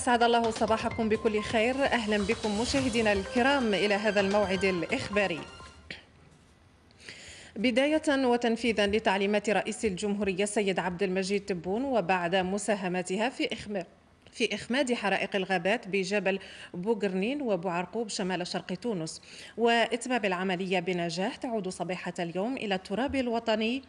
أسعد الله صباحكم بكل خير أهلا بكم مشاهدينا الكرام إلى هذا الموعد الإخباري بداية وتنفيذا لتعليمات رئيس الجمهورية السيد عبد المجيد تبون وبعد مساهمتها في إخماد في إخماد حرائق الغابات بجبل بوغرنين وبوعرقوب شمال شرق تونس وإتمام العملية بنجاح تعود صبيحة اليوم إلى التراب الوطني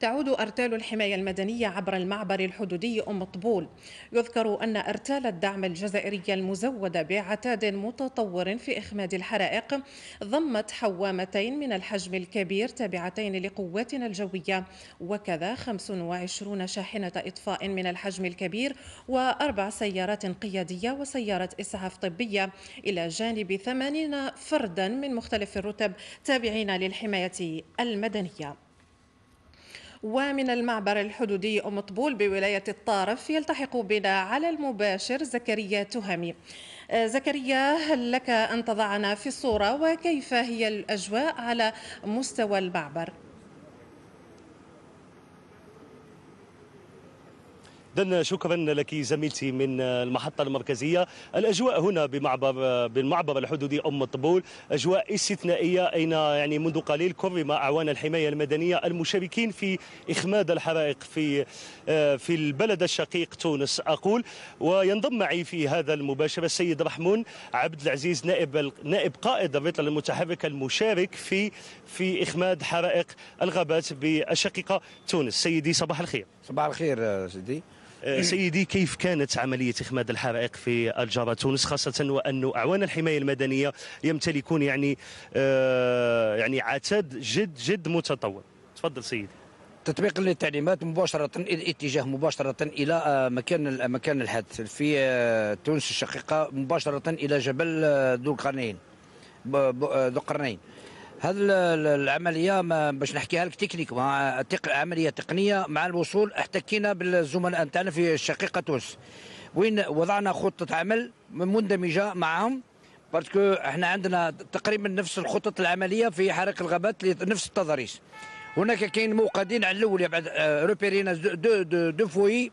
تعود أرتال الحماية المدنية عبر المعبر الحدودي أم طبول يذكر أن أرتال الدعم الجزائرية المزودة بعتاد متطور في إخماد الحرائق ضمت حوامتين من الحجم الكبير تابعتين لقواتنا الجوية وكذا 25 شاحنة إطفاء من الحجم الكبير وأربع سيارات قيادية وسيارة إسعاف طبية إلى جانب 80 فردا من مختلف الرتب تابعين للحماية المدنية ومن المعبر الحدودي أم طبول بولاية الطارف يلتحق بنا على المباشر زكريا تهمي آه، زكريا لك أن تضعنا في الصورة وكيف هي الأجواء على مستوى المعبر اذا شكرا لك زميلتي من المحطه المركزيه الاجواء هنا بمعبر بالمعبر الحدودي ام الطبول اجواء استثنائيه اين يعني منذ قليل كرم اعوان الحمايه المدنيه المشاركين في اخماد الحرائق في في البلد الشقيق تونس اقول وينضم معي في هذا المباشر السيد رحمون عبد العزيز نائب نائب قائد الرطل المتحرك المشارك في في اخماد حرائق الغابات بالشقيقه تونس سيدي صباح الخير صباح الخير آه، سيدي آه، سيدي كيف كانت عملية إخماد الحرائق في الجارة تونس خاصة وأن أعوان الحماية المدنية يمتلكون يعني آه يعني عتاد جد جد متطور تفضل سيدي تطبيق للتعليمات مباشرة الاتجاه مباشرة إلى آه، مكان مكان الحادث في تونس الشقيقة مباشرة إلى جبل ذو القرنين ذو القرنين هذه العمليه ما باش نحكيها لك تكنيك عمليه تقنيه مع الوصول احتكينا بالزملاء نتاعنا في الشقيقة تونس وين وضعنا خطه عمل مندمجه معهم باسكو احنا عندنا تقريبا نفس الخطط العمليه في حريق الغابات نفس التضاريس هناك كاين موقدين على الاول بعد روبيرينا آه، دو, دو, دو فوي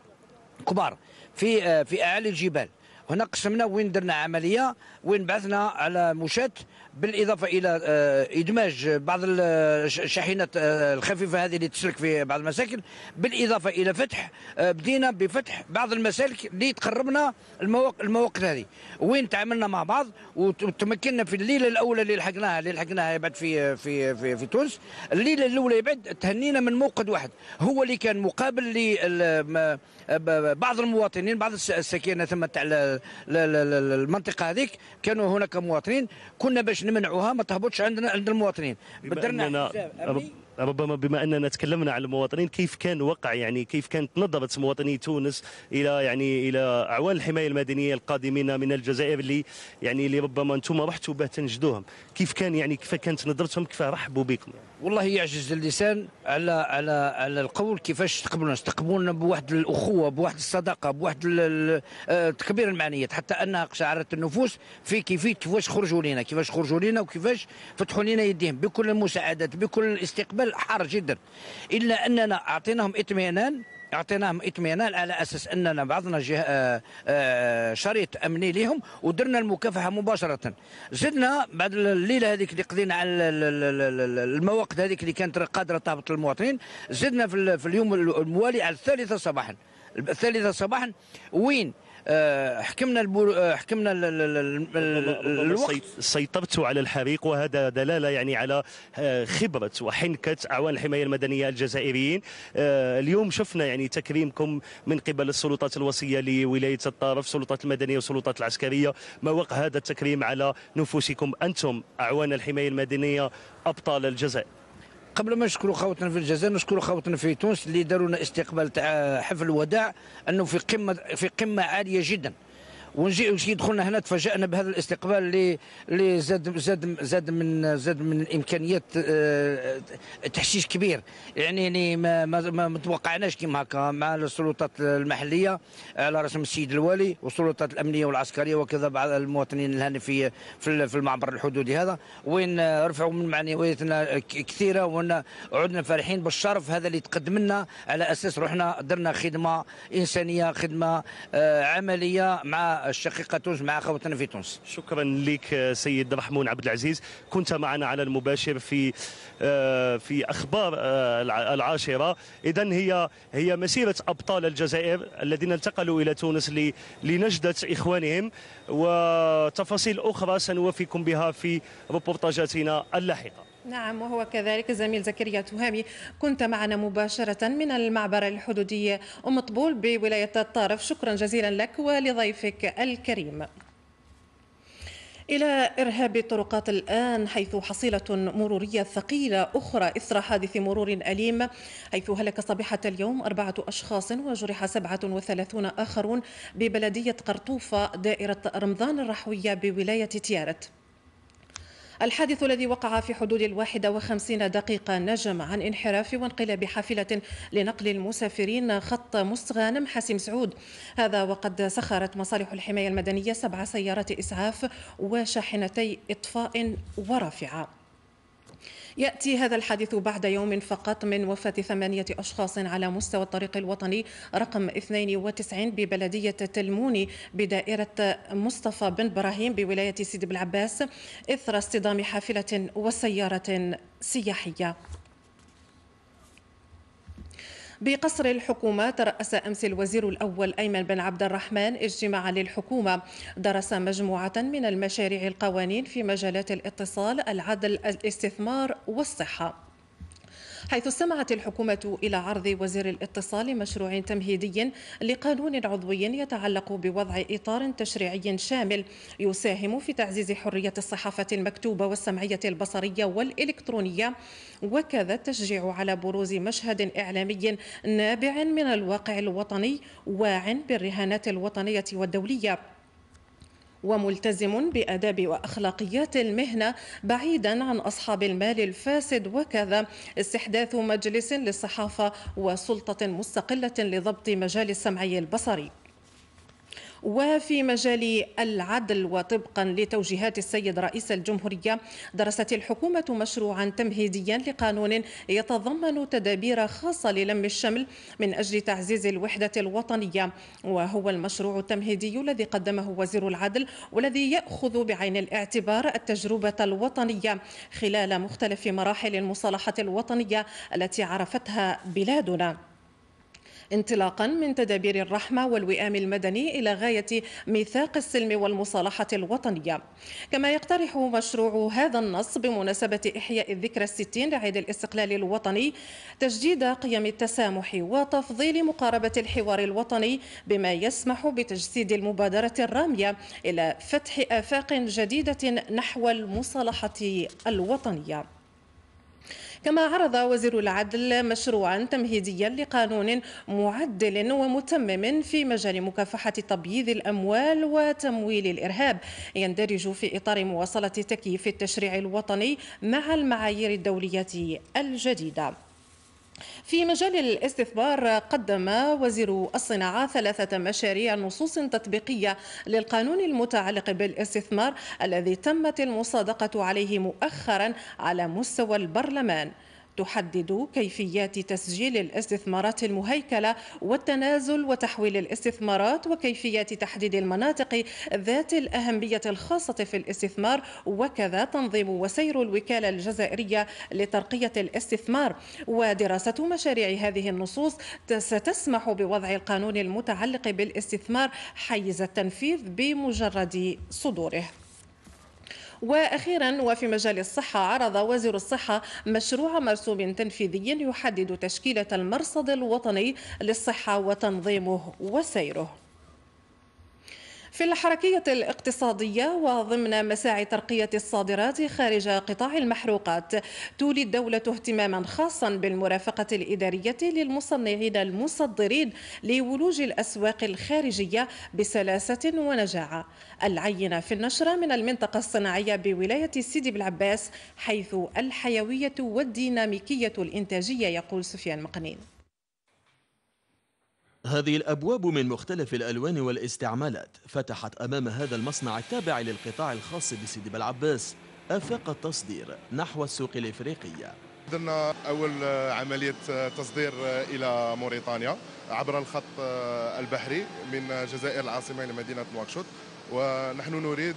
كبار في آه، في اعالي الجبال هنا قسمنا وين درنا عمليه وين بعثنا على مشاة بالاضافه الى آه، ادماج بعض الشاحنات آه، آه، الخفيفه هذه اللي تسلك في بعض المساكن بالاضافه الى فتح بدينا بفتح بعض المسالك اللي تقربنا المواقع المواقع هذه وين تعاملنا مع بعض وتمكنا في الليله الاولى اللي لحقناها اللي لحقناها بعد في في في, في تونس الليله الاولى بعد تهنينا من موقد واحد هو اللي كان مقابل ل بعض المواطنين بعض السكينه ثم تاع المنطقه هذيك كانوا هناك مواطنين كنا باش نمنعوها ما تهبطش عندنا عند المواطنين بدرنا حزاب امني ربما بما اننا تكلمنا على المواطنين كيف كان وقع يعني كيف كانت نظره مواطني تونس الى يعني الى اعوان الحمايه المدنيه القادمين من الجزائر اللي يعني اللي ربما انتم رحتوا به تنجدوهم كيف كان يعني كيف كانت نظرتهم كيف رحبوا بكم يعني؟ والله يعجز اللسان على على على القول كيفاش تقبلونا استقبلونا بواحد الاخوه بواحد الصداقه بواحد آه، تكبير المعنيات حتى انها شعرت النفوس في كيفيه كيفاش خرجوا لنا كيفاش خرجوا لنا وكيفاش فتحوا لنا يديهم بكل المساعدات بكل الاستقبال مازال حار جدا الا اننا اعطيناهم اطمئنان اعطيناهم اطمئنان على اساس اننا بعضنا جه... آه، آه، شريط امني لهم ودرنا المكافحه مباشره زدنا بعد الليله هذيك اللي قضينا على المواقد هذيك اللي كانت قادره تهبط المواطنين زدنا في اليوم الموالي على الثالثه صباحا الثالثه صباحا وين آه، حكمنا البول... آه، حكمنا ال... ال... ال... الوقت سيطرت على الحريق وهذا دلاله يعني على آه، خبره وحنكه اعوان الحمايه المدنيه الجزائريين اليوم شفنا يعني تكريمكم من قبل السلطات الوصيه لولايه الطرف السلطات المدنيه والسلطات العسكريه ما وقع هذا التكريم على نفوسكم انتم اعوان الحمايه المدنيه ابطال الجزائر قبل ما نشكروا خوتنا في الجزائر نشكروا خوتنا في تونس اللي داروا لنا استقبال تاع حفل الوداع انه في قمه في قمه عاليه جدا ونجي وشي دخلنا هنا تفاجأنا بهذا الاستقبال اللي اللي زاد زاد زاد من زاد من امكانيات آه، تحشيش كبير يعني يعني ما ما, ما توقعناش كما هكا مع السلطات المحليه على رسم السيد الوالي والسلطات الامنيه والعسكريه وكذا بعض المواطنين الهاني في في المعبر الحدودي هذا وين رفعوا من معنوياتنا كثيره وان عدنا فرحين بالشرف هذا اللي تقدم لنا على اساس رحنا درنا خدمه انسانيه خدمه آه، عمليه مع الشقيقه تونس مع أخوتنا في تونس شكرا لك آه، سيد محمود عبد العزيز كنت معنا على المباشر في آه، في اخبار آه، العاشره اذا هي هي مسيره ابطال الجزائر الذين انتقلوا الى تونس لنجده اخوانهم وتفاصيل اخرى سنوفيكم بها في ريبورتاجاتنا اللاحقه نعم وهو كذلك الزميل زكريا تهامي كنت معنا مباشرة من المعبر الحدودي أم طبول بولاية الطارف شكرا جزيلا لك ولضيفك الكريم إلى إرهاب الطرقات الآن حيث حصيلة مرورية ثقيلة أخرى إثر حادث مرور أليم حيث هلك صبيحة اليوم أربعة أشخاص وجرح سبعة وثلاثون آخرون ببلدية قرطوفة دائرة رمضان الرحوية بولاية تيارت الحادث الذي وقع في حدود الواحدة وخمسين دقيقة نجم عن انحراف وانقلاب حافلة لنقل المسافرين خط مستغانم حسيم سعود هذا وقد سخرت مصالح الحماية المدنية سبع سيارات إسعاف وشاحنتي إطفاء ورافعة يأتي هذا الحادث بعد يوم فقط من وفاة ثمانية أشخاص على مستوى الطريق الوطني رقم 92 ببلدية تلموني بدائرة مصطفى بن إبراهيم بولاية سيدي بلعباس إثر اصطدام حافلة وسيارة سياحية بقصر الحكومة ترأس أمس الوزير الأول أيمن بن عبد الرحمن اجتماعا للحكومة درس مجموعة من المشاريع القوانين في مجالات الاتصال العدل الاستثمار والصحة حيث استمعت الحكومة إلى عرض وزير الاتصال مشروع تمهيدي لقانون عضوي يتعلق بوضع إطار تشريعي شامل يساهم في تعزيز حرية الصحافة المكتوبة والسمعية البصرية والإلكترونية وكذا التشجيع على بروز مشهد إعلامي نابع من الواقع الوطني واع بالرهانات الوطنية والدولية وملتزم باداب واخلاقيات المهنه بعيدا عن اصحاب المال الفاسد وكذا استحداث مجلس للصحافه وسلطه مستقله لضبط مجال السمعي البصري وفي مجال العدل وطبقا لتوجيهات السيد رئيس الجمهورية درست الحكومة مشروعا تمهيديا لقانون يتضمن تدابير خاصة للم الشمل من أجل تعزيز الوحدة الوطنية وهو المشروع التمهيدي الذي قدمه وزير العدل والذي يأخذ بعين الاعتبار التجربة الوطنية خلال مختلف مراحل المصالحة الوطنية التي عرفتها بلادنا انطلاقا من تدابير الرحمة والوئام المدني إلى غاية ميثاق السلم والمصالحة الوطنية كما يقترح مشروع هذا النص بمناسبة إحياء الذكرى الستين لعيد الاستقلال الوطني تجديد قيم التسامح وتفضيل مقاربة الحوار الوطني بما يسمح بتجسيد المبادرة الرامية إلى فتح آفاق جديدة نحو المصالحة الوطنية كما عرض وزير العدل مشروعا تمهيديا لقانون معدل ومتمم في مجال مكافحة تبييض الأموال وتمويل الإرهاب يندرج في إطار مواصلة تكييف التشريع الوطني مع المعايير الدولية الجديدة في مجال الاستثمار قدم وزير الصناعة ثلاثة مشاريع نصوص تطبيقية للقانون المتعلق بالاستثمار الذي تمت المصادقة عليه مؤخرا على مستوى البرلمان تحدد كيفيات تسجيل الاستثمارات المهيكلة والتنازل وتحويل الاستثمارات وكيفيات تحديد المناطق ذات الأهمية الخاصة في الاستثمار وكذا تنظيم وسير الوكالة الجزائرية لترقية الاستثمار ودراسة مشاريع هذه النصوص ستسمح بوضع القانون المتعلق بالاستثمار حيز التنفيذ بمجرد صدوره واخيرا وفي مجال الصحه عرض وزير الصحه مشروع مرسوم تنفيذي يحدد تشكيله المرصد الوطني للصحه وتنظيمه وسيره في الحركية الاقتصادية وضمن مساعي ترقية الصادرات خارج قطاع المحروقات تولي الدولة اهتماما خاصا بالمرافقة الإدارية للمصنعين المصدرين لولوج الأسواق الخارجية بسلاسة ونجاعة العينة في النشرة من المنطقة الصناعية بولاية سيدي بالعباس حيث الحيوية والديناميكية الإنتاجية يقول سفيان مقنين هذه الأبواب من مختلف الألوان والاستعمالات فتحت أمام هذا المصنع التابع للقطاع الخاص بسيدي بلعباس آفاق التصدير نحو السوق الإفريقية درنا أول عملية تصدير إلى موريتانيا عبر الخط البحري من جزائر العاصمة إلى مدينة نواكشوط ونحن نريد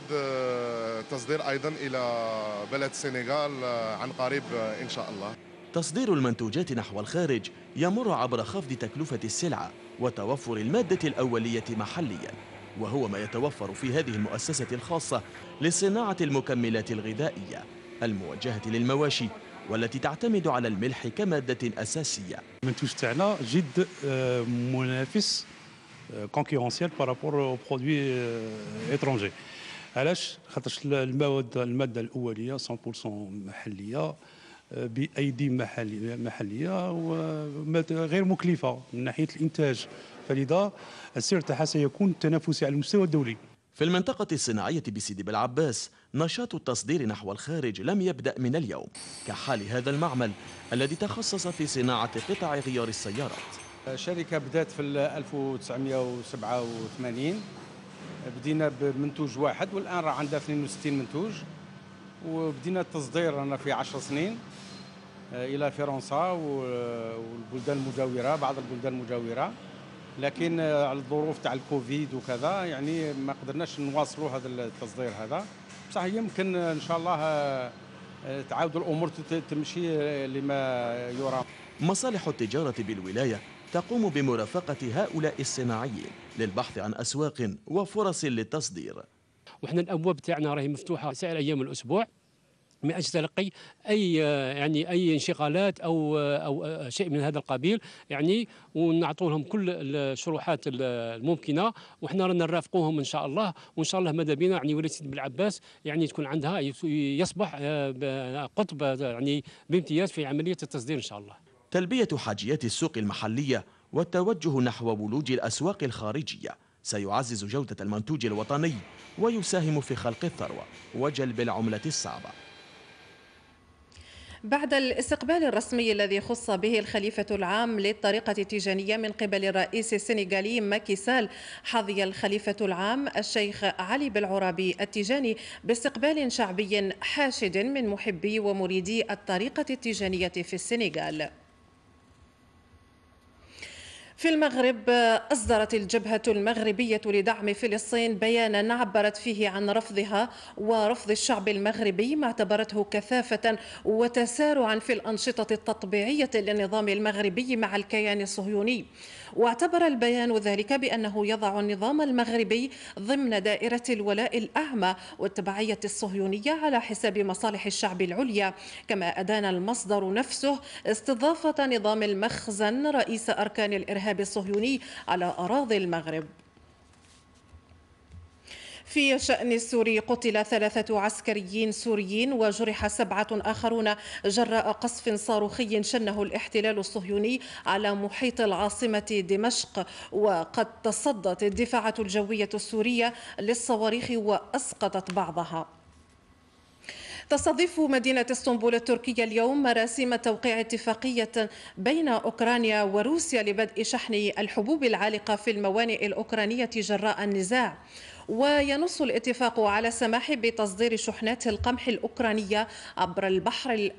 تصدير أيضا إلى بلد السنغال عن قريب إن شاء الله تصدير المنتوجات نحو الخارج يمر عبر خفض تكلفة السلعة وتوفر المادة الأولية محلياً وهو ما يتوفر في هذه المؤسسة الخاصة لصناعة المكملات الغذائية الموجهة للمواشي والتي تعتمد على الملح كمادة أساسية المنتوج تاعنا جد منافس كونكورونسيال بارابور او برودوي اترونجي علاش خاطرش المواد الماده الاوليه 100% محليه بايدي محليه وغير مكلفه من ناحيه الانتاج فلذا السير تاعها سيكون تنافسي على المستوى الدولي في المنطقة الصناعية بسيدي بالعباس نشاط التصدير نحو الخارج لم يبدأ من اليوم كحال هذا المعمل الذي تخصص في صناعة قطع غيار السيارات شركة بدأت في 1987 بدينا بمنتوج واحد والآن راه عندها 62 منتوج وبدينا التصدير رانا في 10 سنين آه، الى فرنسا آه، والبلدان المجاوره بعض البلدان المجاوره لكن آه، على الظروف تاع الكوفيد وكذا يعني ما قدرناش نواصلوا هذا التصدير هذا بصح يمكن ان شاء الله تعاود الامور تمشي لما يرام مصالح التجاره بالولايه تقوم بمرافقه هؤلاء الصناعيين للبحث عن اسواق وفرص للتصدير وحنا الابواب تاعنا راهي مفتوحه سائر ايام الاسبوع من اجل تلقي اي يعني اي انشغالات او او شيء من هذا القبيل يعني ونعطوا لهم كل الشروحات الممكنه وحنا رانا نرافقوهم ان شاء الله وان شاء الله ماذا بينا يعني ولايه سيدي العباس يعني تكون عندها يصبح آه، قطب يعني بامتياز في عمليه التصدير ان شاء الله. تلبيه حاجيات السوق المحليه والتوجه نحو ولوج الاسواق الخارجيه سيعزز جودة المنتوج الوطني ويساهم في خلق الثروة وجلب العملة الصعبة بعد الاستقبال الرسمي الذي خص به الخليفة العام للطريقة التيجانية من قبل الرئيس السنغالي ماكي سال حظي الخليفة العام الشيخ علي بالعرابي التيجاني باستقبال شعبي حاشد من محبي ومريدي الطريقة التيجانية في السنغال في المغرب أصدرت الجبهة المغربية لدعم فلسطين بيانا عبرت فيه عن رفضها ورفض الشعب المغربي ما اعتبرته كثافة وتسارعا في الأنشطة التطبيعية للنظام المغربي مع الكيان الصهيوني واعتبر البيان ذلك بأنه يضع النظام المغربي ضمن دائرة الولاء الأعمى والتبعية الصهيونية على حساب مصالح الشعب العليا كما أدان المصدر نفسه استضافة نظام المخزن رئيس أركان الإرهاب الإرهاب الصهيوني على أراضي المغرب في الشأن السوري قتل ثلاثة عسكريين سوريين وجرح سبعة آخرون جراء قصف صاروخي شنه الاحتلال الصهيوني على محيط العاصمة دمشق وقد تصدت الدفاعة الجوية السورية للصواريخ وأسقطت بعضها تستضيف مدينة اسطنبول التركية اليوم مراسم توقيع اتفاقية بين أوكرانيا وروسيا لبدء شحن الحبوب العالقة في الموانئ الأوكرانية جراء النزاع وينص الاتفاق على السماح بتصدير شحنات القمح الأوكرانية عبر البحر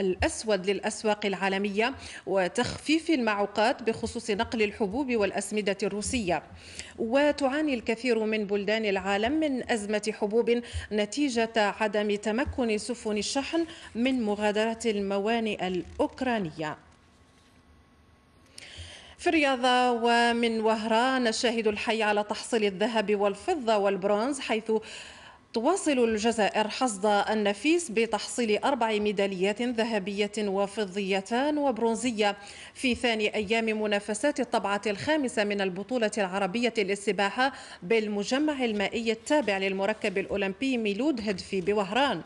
الأسود للأسواق العالمية وتخفيف المعوقات بخصوص نقل الحبوب والأسمدة الروسية وتعاني الكثير من بلدان العالم من أزمة حبوب نتيجة عدم تمكن سفن الشحن من مغادرة الموانئ الأوكرانية في الرياضة ومن وهران نشاهد الحي على تحصيل الذهب والفضة والبرونز حيث تواصل الجزائر حصد النفيس بتحصيل أربع ميداليات ذهبية وفضيتان وبرونزية في ثاني أيام منافسات الطبعة الخامسة من البطولة العربية للسباحة بالمجمع المائي التابع للمركب الأولمبي ميلود هدفي بوهران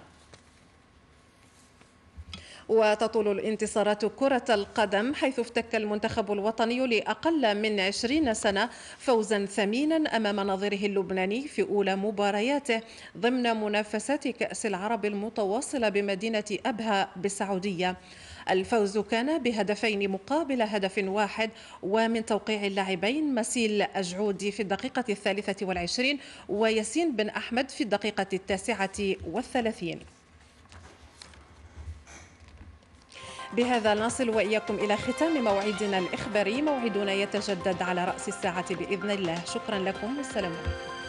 وتطول الانتصارات كرة القدم حيث افتك المنتخب الوطني لأقل من 20 سنة فوزا ثمينا أمام نظيره اللبناني في أولى مبارياته ضمن منافسات كأس العرب المتواصلة بمدينة أبها بالسعودية الفوز كان بهدفين مقابل هدف واحد ومن توقيع اللاعبين مسيل أجعودي في الدقيقة الثالثة والعشرين وياسين بن أحمد في الدقيقة التاسعة والثلاثين بهذا نصل وإياكم إلى ختام موعدنا الإخباري موعدنا يتجدد على رأس الساعة بإذن الله شكرا لكم والسلام عليكم